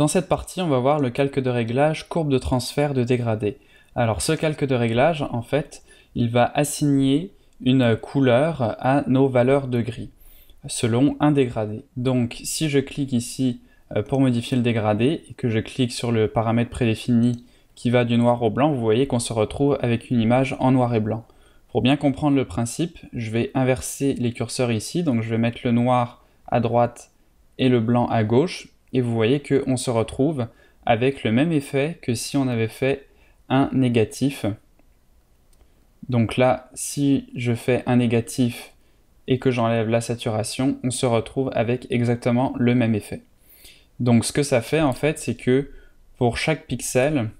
Dans cette partie, on va voir le calque de réglage courbe de transfert de dégradé. Alors ce calque de réglage, en fait, il va assigner une couleur à nos valeurs de gris selon un dégradé. Donc si je clique ici euh, pour modifier le dégradé et que je clique sur le paramètre prédéfini qui va du noir au blanc, vous voyez qu'on se retrouve avec une image en noir et blanc. Pour bien comprendre le principe, je vais inverser les curseurs ici, donc je vais mettre le noir à droite et le blanc à gauche et vous voyez qu'on se retrouve avec le même effet que si on avait fait un négatif. Donc là, si je fais un négatif et que j'enlève la saturation, on se retrouve avec exactement le même effet. Donc ce que ça fait en fait, c'est que pour chaque pixel,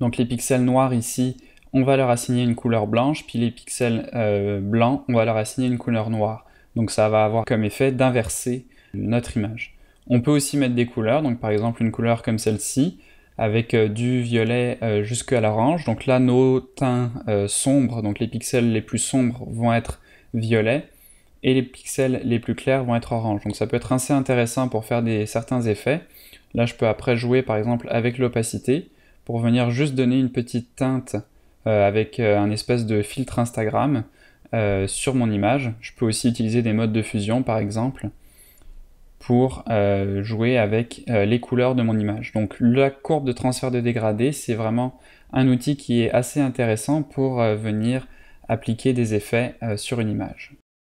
donc les pixels noirs ici, on va leur assigner une couleur blanche, puis les pixels euh, blancs, on va leur assigner une couleur noire. Donc ça va avoir comme effet d'inverser notre image. On peut aussi mettre des couleurs, donc par exemple une couleur comme celle-ci, avec euh, du violet euh, jusqu'à l'orange. Donc là, nos teints euh, sombres, donc les pixels les plus sombres vont être violets, et les pixels les plus clairs vont être orange. Donc ça peut être assez intéressant pour faire des, certains effets. Là, je peux après jouer par exemple avec l'opacité pour venir juste donner une petite teinte avec un espèce de filtre Instagram sur mon image. Je peux aussi utiliser des modes de fusion par exemple pour euh, jouer avec euh, les couleurs de mon image. Donc la courbe de transfert de dégradé, c'est vraiment un outil qui est assez intéressant pour euh, venir appliquer des effets sur une image.